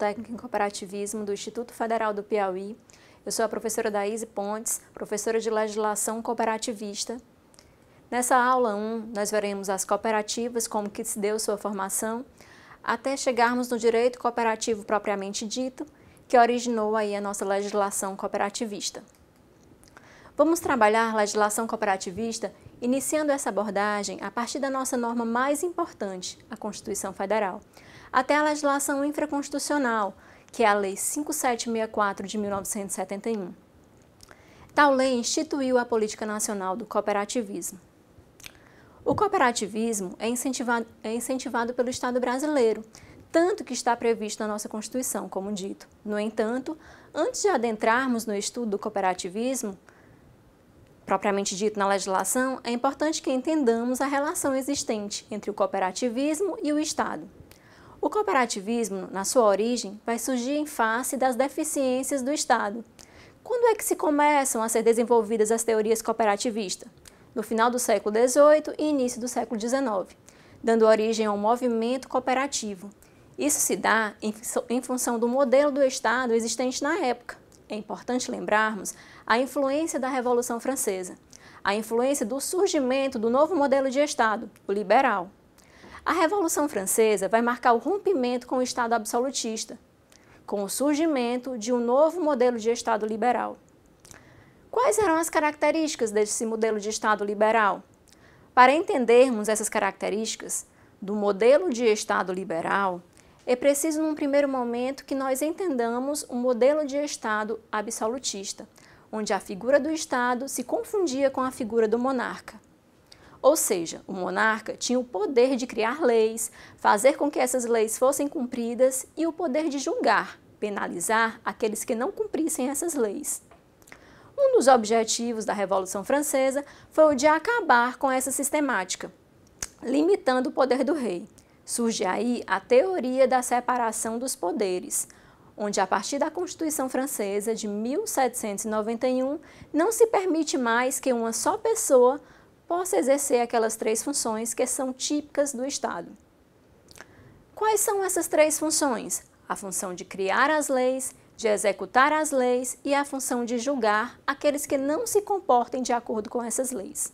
técnico em cooperativismo do Instituto Federal do Piauí. Eu sou a professora Daíse Pontes, professora de legislação cooperativista. Nessa aula 1, nós veremos as cooperativas, como que se deu sua formação, até chegarmos no direito cooperativo propriamente dito, que originou aí a nossa legislação cooperativista. Vamos trabalhar legislação cooperativista iniciando essa abordagem a partir da nossa norma mais importante, a Constituição Federal até a legislação infraconstitucional, que é a Lei 5764 de 1971. Tal lei instituiu a Política Nacional do Cooperativismo. O cooperativismo é incentivado, é incentivado pelo Estado brasileiro, tanto que está previsto na nossa Constituição, como dito. No entanto, antes de adentrarmos no estudo do cooperativismo, propriamente dito na legislação, é importante que entendamos a relação existente entre o cooperativismo e o Estado. O cooperativismo, na sua origem, vai surgir em face das deficiências do Estado. Quando é que se começam a ser desenvolvidas as teorias cooperativistas? No final do século XVIII e início do século XIX, dando origem ao movimento cooperativo. Isso se dá em, em função do modelo do Estado existente na época. É importante lembrarmos a influência da Revolução Francesa, a influência do surgimento do novo modelo de Estado, o liberal. A Revolução Francesa vai marcar o rompimento com o Estado absolutista, com o surgimento de um novo modelo de Estado liberal. Quais eram as características desse modelo de Estado liberal? Para entendermos essas características do modelo de Estado liberal, é preciso, num primeiro momento, que nós entendamos um modelo de Estado absolutista, onde a figura do Estado se confundia com a figura do monarca. Ou seja, o monarca tinha o poder de criar leis, fazer com que essas leis fossem cumpridas e o poder de julgar, penalizar aqueles que não cumprissem essas leis. Um dos objetivos da Revolução Francesa foi o de acabar com essa sistemática, limitando o poder do rei. Surge aí a teoria da separação dos poderes, onde a partir da Constituição Francesa de 1791 não se permite mais que uma só pessoa possa exercer aquelas três funções que são típicas do Estado. Quais são essas três funções? A função de criar as leis, de executar as leis e a função de julgar aqueles que não se comportem de acordo com essas leis.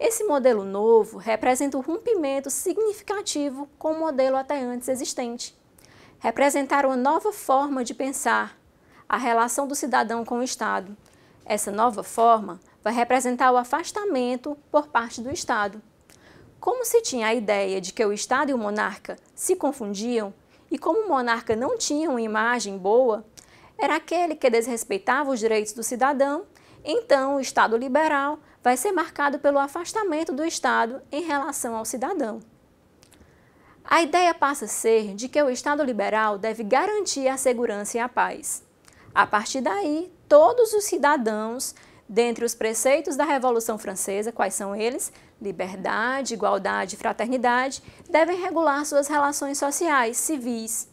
Esse modelo novo representa um rompimento significativo com o modelo até antes existente. Representar uma nova forma de pensar a relação do cidadão com o Estado. Essa nova forma vai representar o afastamento por parte do Estado. Como se tinha a ideia de que o Estado e o monarca se confundiam, e como o monarca não tinha uma imagem boa, era aquele que desrespeitava os direitos do cidadão, então o Estado liberal vai ser marcado pelo afastamento do Estado em relação ao cidadão. A ideia passa a ser de que o Estado liberal deve garantir a segurança e a paz. A partir daí, todos os cidadãos Dentre os preceitos da Revolução Francesa, quais são eles? Liberdade, igualdade e fraternidade devem regular suas relações sociais, civis.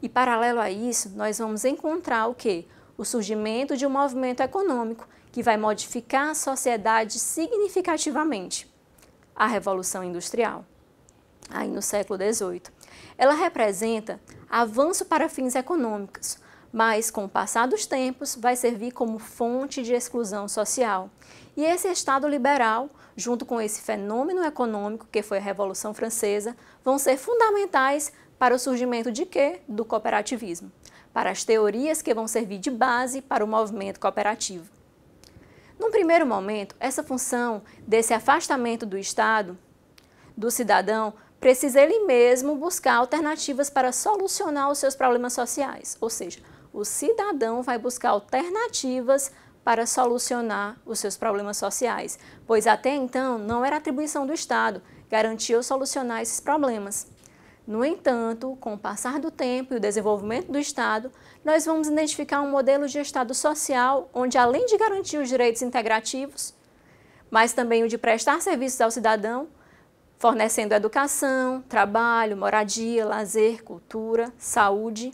E paralelo a isso, nós vamos encontrar o quê? O surgimento de um movimento econômico que vai modificar a sociedade significativamente. A Revolução Industrial, aí no século XVIII. Ela representa avanço para fins econômicos, mas com o passar dos tempos vai servir como fonte de exclusão social. E esse Estado liberal, junto com esse fenômeno econômico que foi a Revolução Francesa, vão ser fundamentais para o surgimento de quê? Do cooperativismo, para as teorias que vão servir de base para o movimento cooperativo. Num primeiro momento, essa função desse afastamento do Estado, do cidadão, precisa ele mesmo buscar alternativas para solucionar os seus problemas sociais, ou seja, o cidadão vai buscar alternativas para solucionar os seus problemas sociais, pois até então não era atribuição do Estado garantir ou solucionar esses problemas. No entanto, com o passar do tempo e o desenvolvimento do Estado, nós vamos identificar um modelo de Estado social onde, além de garantir os direitos integrativos, mas também o de prestar serviços ao cidadão, fornecendo educação, trabalho, moradia, lazer, cultura, saúde,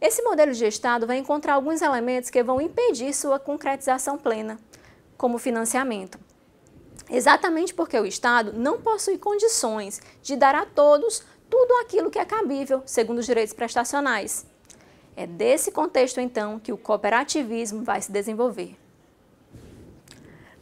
esse modelo de Estado vai encontrar alguns elementos que vão impedir sua concretização plena, como financiamento. Exatamente porque o Estado não possui condições de dar a todos tudo aquilo que é cabível, segundo os direitos prestacionais. É desse contexto, então, que o cooperativismo vai se desenvolver.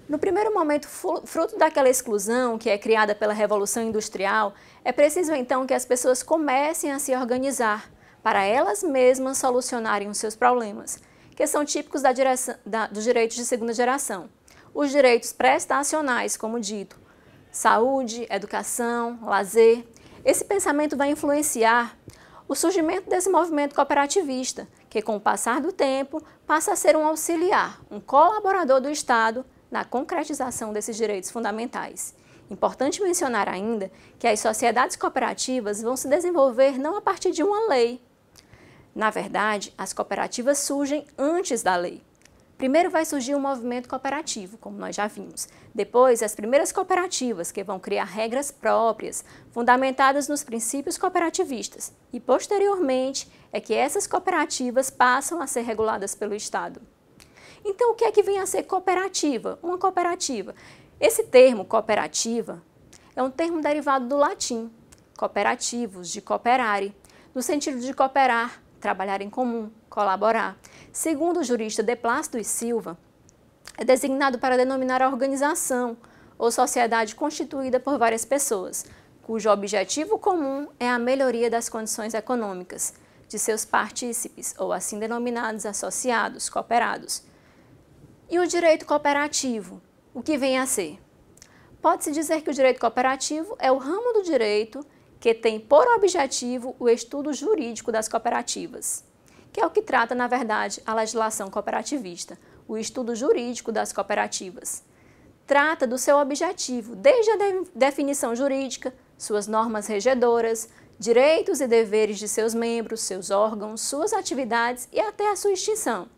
No primeiro momento, fruto daquela exclusão que é criada pela Revolução Industrial, é preciso então que as pessoas comecem a se organizar para elas mesmas solucionarem os seus problemas, que são típicos da direção, da, dos direitos de segunda geração. Os direitos prestacionais, como dito, saúde, educação, lazer. Esse pensamento vai influenciar o surgimento desse movimento cooperativista, que com o passar do tempo passa a ser um auxiliar, um colaborador do Estado na concretização desses direitos fundamentais. Importante mencionar ainda que as sociedades cooperativas vão se desenvolver não a partir de uma lei, na verdade, as cooperativas surgem antes da lei. Primeiro vai surgir o um movimento cooperativo, como nós já vimos. Depois, as primeiras cooperativas, que vão criar regras próprias, fundamentadas nos princípios cooperativistas. E, posteriormente, é que essas cooperativas passam a ser reguladas pelo Estado. Então, o que é que vem a ser cooperativa? Uma cooperativa. Esse termo, cooperativa, é um termo derivado do latim, cooperativos, de cooperare, no sentido de cooperar, trabalhar em comum, colaborar. Segundo o jurista De Plácido e Silva, é designado para denominar a organização ou sociedade constituída por várias pessoas, cujo objetivo comum é a melhoria das condições econômicas de seus partícipes, ou assim denominados associados, cooperados. E o direito cooperativo, o que vem a ser? Pode-se dizer que o direito cooperativo é o ramo do direito que tem por objetivo o estudo jurídico das cooperativas, que é o que trata, na verdade, a legislação cooperativista, o estudo jurídico das cooperativas. Trata do seu objetivo, desde a de definição jurídica, suas normas regedoras, direitos e deveres de seus membros, seus órgãos, suas atividades e até a sua extinção.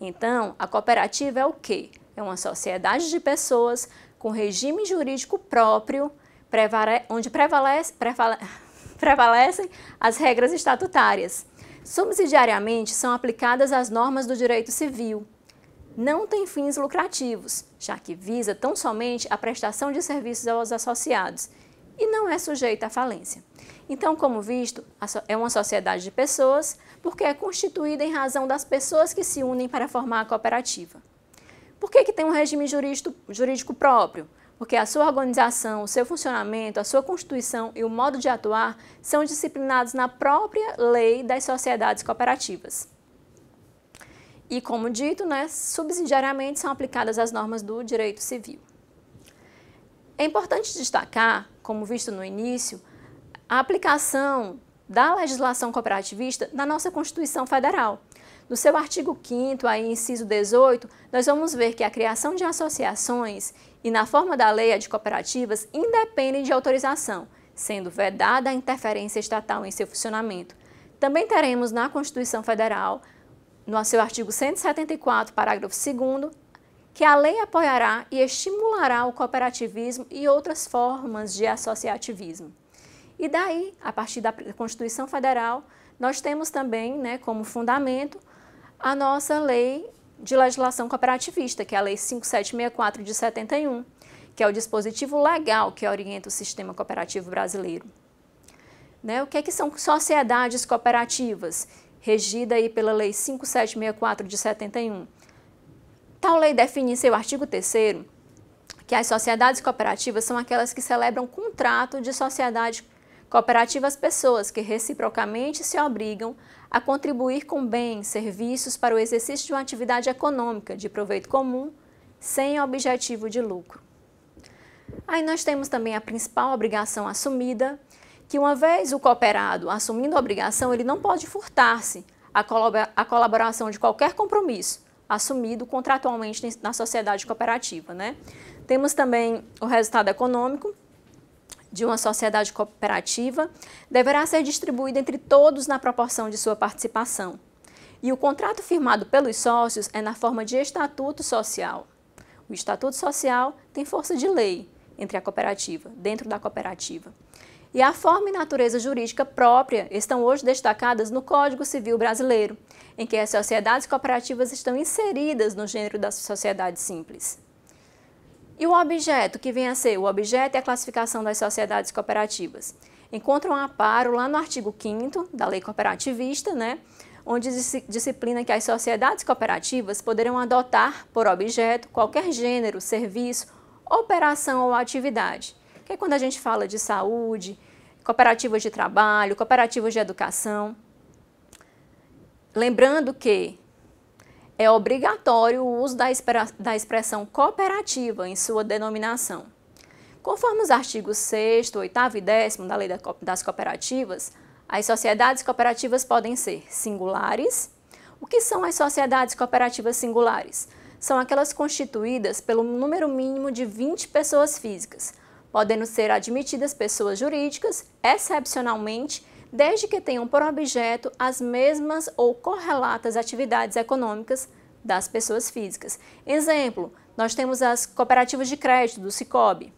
Então, a cooperativa é o quê? É uma sociedade de pessoas com regime jurídico próprio, onde prevalece, prevale, prevalecem as regras estatutárias. Subsidiariamente são aplicadas as normas do direito civil. Não tem fins lucrativos, já que visa tão somente a prestação de serviços aos associados e não é sujeita à falência. Então, como visto, é uma sociedade de pessoas porque é constituída em razão das pessoas que se unem para formar a cooperativa. Por que, que tem um regime jurídico próprio? porque a sua organização, o seu funcionamento, a sua constituição e o modo de atuar são disciplinados na própria lei das sociedades cooperativas. E, como dito, né, subsidiariamente são aplicadas as normas do direito civil. É importante destacar, como visto no início, a aplicação da legislação cooperativista na nossa Constituição Federal. No seu artigo 5º, aí, inciso 18, nós vamos ver que a criação de associações e, na forma da lei, a de cooperativas independe de autorização, sendo vedada a interferência estatal em seu funcionamento. Também teremos na Constituição Federal, no seu artigo 174, parágrafo 2, que a lei apoiará e estimulará o cooperativismo e outras formas de associativismo. E daí, a partir da Constituição Federal, nós temos também né, como fundamento a nossa lei de legislação cooperativista, que é a Lei 5764 de 71, que é o dispositivo legal que orienta o sistema cooperativo brasileiro. Né? O que, é que são sociedades cooperativas, regida aí pela Lei 5764 de 71? Tal lei define em seu artigo 3 que as sociedades cooperativas são aquelas que celebram contrato de sociedade cooperativas pessoas que reciprocamente se obrigam a contribuir com bens, serviços para o exercício de uma atividade econômica de proveito comum, sem objetivo de lucro. Aí nós temos também a principal obrigação assumida, que uma vez o cooperado assumindo a obrigação, ele não pode furtar-se à colaboração de qualquer compromisso assumido contratualmente na sociedade cooperativa. Né? Temos também o resultado econômico, de uma sociedade cooperativa deverá ser distribuída entre todos na proporção de sua participação. E o contrato firmado pelos sócios é na forma de estatuto social. O estatuto social tem força de lei entre a cooperativa, dentro da cooperativa. E a forma e natureza jurídica própria estão hoje destacadas no Código Civil Brasileiro, em que as sociedades cooperativas estão inseridas no gênero da sociedade simples. E o objeto, que vem a ser o objeto e é a classificação das sociedades cooperativas, encontram um aparo lá no artigo 5 da Lei Cooperativista, né, onde disciplina que as sociedades cooperativas poderão adotar por objeto qualquer gênero, serviço, operação ou atividade. Que é quando a gente fala de saúde, cooperativas de trabalho, cooperativas de educação. Lembrando que é obrigatório o uso da, da expressão cooperativa em sua denominação. Conforme os artigos 6, 8 e 10 da Lei das Cooperativas, as sociedades cooperativas podem ser singulares. O que são as sociedades cooperativas singulares? São aquelas constituídas pelo número mínimo de 20 pessoas físicas, podendo ser admitidas pessoas jurídicas, excepcionalmente, desde que tenham por objeto as mesmas ou correlatas atividades econômicas das pessoas físicas. Exemplo, nós temos as cooperativas de crédito do Cicobi.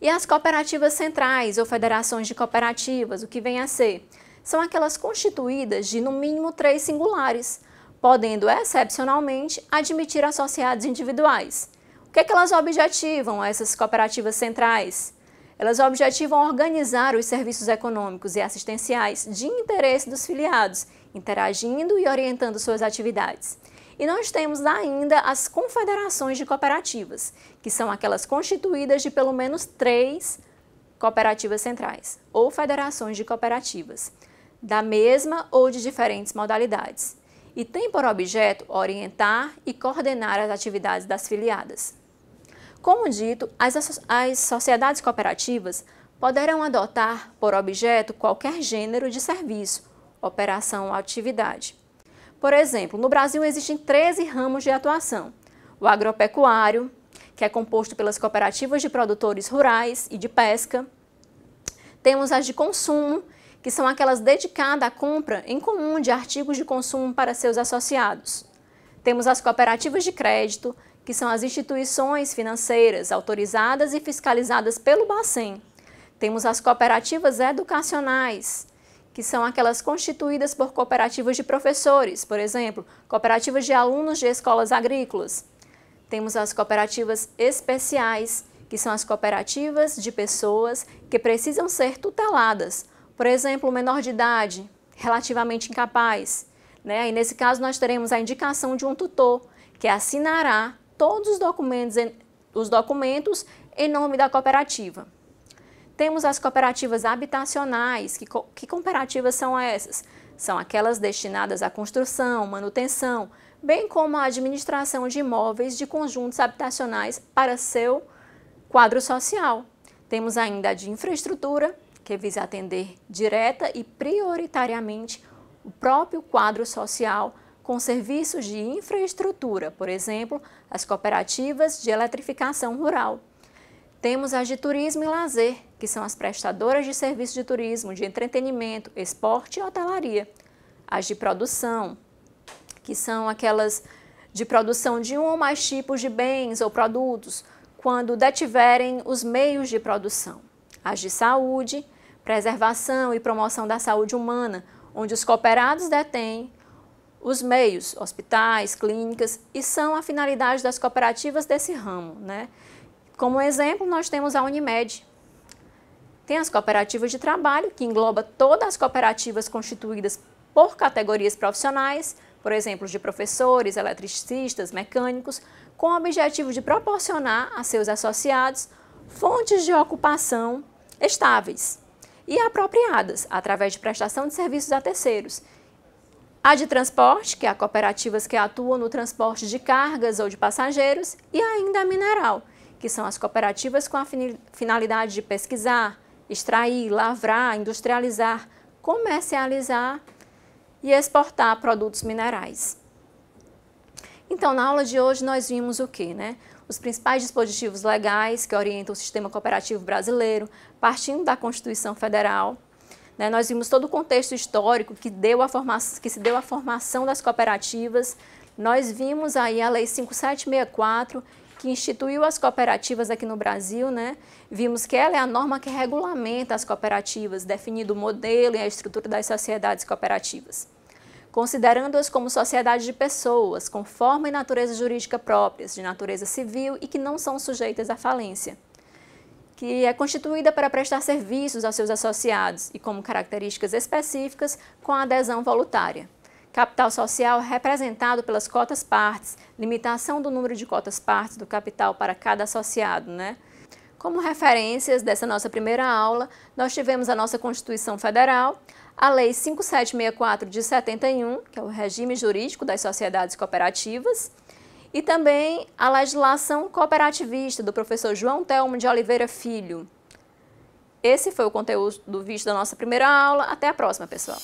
E as cooperativas centrais ou federações de cooperativas, o que vem a ser? São aquelas constituídas de no mínimo três singulares, podendo excepcionalmente admitir associados individuais. O que, é que elas objetivam, essas cooperativas centrais? Elas objetivam organizar os serviços econômicos e assistenciais de interesse dos filiados, interagindo e orientando suas atividades. E nós temos ainda as confederações de cooperativas, que são aquelas constituídas de pelo menos três cooperativas centrais, ou federações de cooperativas, da mesma ou de diferentes modalidades, e tem por objeto orientar e coordenar as atividades das filiadas. Como dito, as, as sociedades cooperativas poderão adotar por objeto qualquer gênero de serviço, operação ou atividade. Por exemplo, no Brasil existem 13 ramos de atuação. O agropecuário, que é composto pelas cooperativas de produtores rurais e de pesca. Temos as de consumo, que são aquelas dedicadas à compra em comum de artigos de consumo para seus associados. Temos as cooperativas de crédito, que são as instituições financeiras autorizadas e fiscalizadas pelo Bacen. Temos as cooperativas educacionais, que são aquelas constituídas por cooperativas de professores, por exemplo, cooperativas de alunos de escolas agrícolas. Temos as cooperativas especiais, que são as cooperativas de pessoas que precisam ser tuteladas, por exemplo, menor de idade, relativamente incapaz. Né? E nesse caso, nós teremos a indicação de um tutor que assinará todos os documentos, em, os documentos em nome da cooperativa. Temos as cooperativas habitacionais. Que, que cooperativas são essas? São aquelas destinadas à construção, manutenção, bem como à administração de imóveis de conjuntos habitacionais para seu quadro social. Temos ainda a de infraestrutura, que visa atender direta e prioritariamente o próprio quadro social com serviços de infraestrutura, por exemplo, as cooperativas de eletrificação rural. Temos as de turismo e lazer, que são as prestadoras de serviços de turismo, de entretenimento, esporte e hotelaria. As de produção, que são aquelas de produção de um ou mais tipos de bens ou produtos, quando detiverem os meios de produção. As de saúde, preservação e promoção da saúde humana, onde os cooperados detêm os meios, hospitais, clínicas, e são a finalidade das cooperativas desse ramo. Né? Como exemplo, nós temos a Unimed. Tem as cooperativas de trabalho, que engloba todas as cooperativas constituídas por categorias profissionais, por exemplo, de professores, eletricistas, mecânicos, com o objetivo de proporcionar a seus associados fontes de ocupação estáveis e apropriadas através de prestação de serviços a terceiros, a de transporte, que há é cooperativas que atuam no transporte de cargas ou de passageiros, e ainda a mineral, que são as cooperativas com a finalidade de pesquisar, extrair, lavrar, industrializar, comercializar e exportar produtos minerais. Então, na aula de hoje nós vimos o que, né? Os principais dispositivos legais que orientam o sistema cooperativo brasileiro, partindo da Constituição Federal, né? Nós vimos todo o contexto histórico que, deu a que se deu à formação das cooperativas. Nós vimos aí a Lei 5764, que instituiu as cooperativas aqui no Brasil, né? Vimos que ela é a norma que regulamenta as cooperativas, definindo o modelo e a estrutura das sociedades cooperativas. Considerando-as como sociedades de pessoas, com forma e natureza jurídica próprias, de natureza civil e que não são sujeitas à falência que é constituída para prestar serviços aos seus associados e como características específicas com a adesão voluntária. Capital social é representado pelas cotas partes, limitação do número de cotas partes do capital para cada associado, né? Como referências dessa nossa primeira aula, nós tivemos a nossa Constituição Federal, a Lei 5764 de 71, que é o regime jurídico das sociedades cooperativas, e também a legislação cooperativista do professor João Telmo de Oliveira Filho. Esse foi o conteúdo do vídeo da nossa primeira aula. Até a próxima, pessoal.